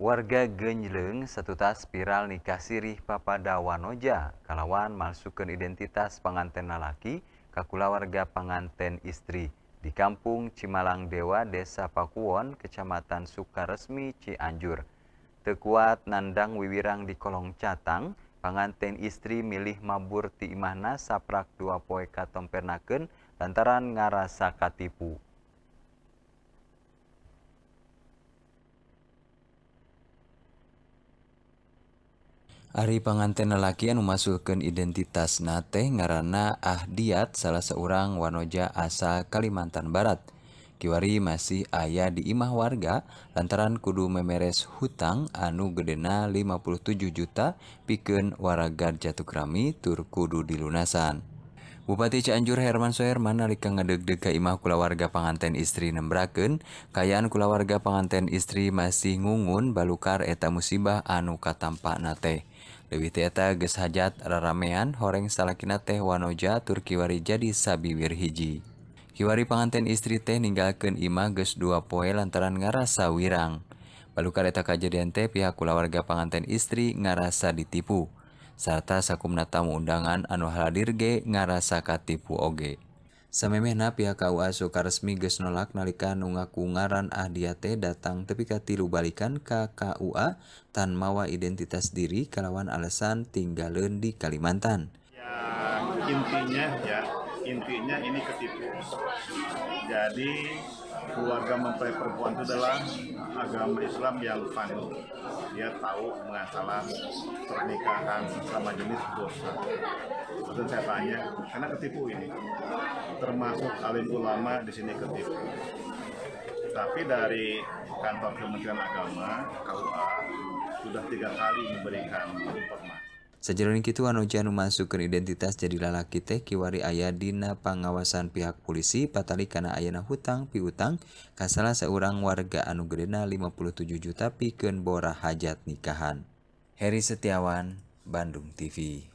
warga Genjleng tas spiral nikah sirih papada wanoja kalawan masukkan identitas pengantin lalaki kakula warga panganten istri di kampung Cimalang Dewa Desa Pakuwon Kecamatan Sukaresmi Cianjur tekuat nandang wiwirang di kolong catang pengantin istri milih mabur ti imahna saprak dua poe pernaken lantaran ngarasa katipu Ari panganten laan memasukkan identitas nate ngaranana ahdiat salah seorang Wanoja asa Kalimantan Barat. Kiwari masih ayah di imah warga, lantaran Kudu memeres Huang anu Geena R 57 juta, piken warraga jatuk rami Tur Kudu di Lunaasan. Bupati Cianjur Herman Soherman nalika ngedeg-deg ka imah warga panganten istri nembraken, kayaan kula warga panganten istri masih ngungun balukar eta musibah anu katampak nate. Lebih eta ges hajat raramean horeng salakina teh wanoja Turkiwari jadi sabi wirhiji. Kiwari panganten istri teh ninggalkan imah ges dua poe lantaran ngarasa wirang. Balukar eta kajadian teh pihak kula warga panganten istri ngarasa ditipu serta sakumna tamu undangan anu hadir ge ngarasa katipu oge. Samemehna pihak KUA Sukaresmi geus nolak nalika nu ngaku ngaran Ahdiate datang tepi ka tilu balikan ka KUA tan mawa identitas diri kalawan alasan tinggaleun di Kalimantan. Ya, intinya ya intinya ini ketipu. Jadi keluarga mempelai perempuan itu adalah agama Islam yang panut. Dia tahu masalah pernikahan sama jenis dosa. Terus saya tanya, karena ketipu ini, termasuk alim ulama di sini ketipu. Tapi dari kantor Kementerian Agama, KUA, sudah tiga kali memberikan informasi Seje Ki Anujan masuk ke identitas jadi lalaki teh kiwari ayah dina pengawasan pihak polisi patali karena Ana hutang piutang kasala seorang warga Anugerena 57 juta pikenun Bo hajat nikahan. Heri Setiawan Bandung TV.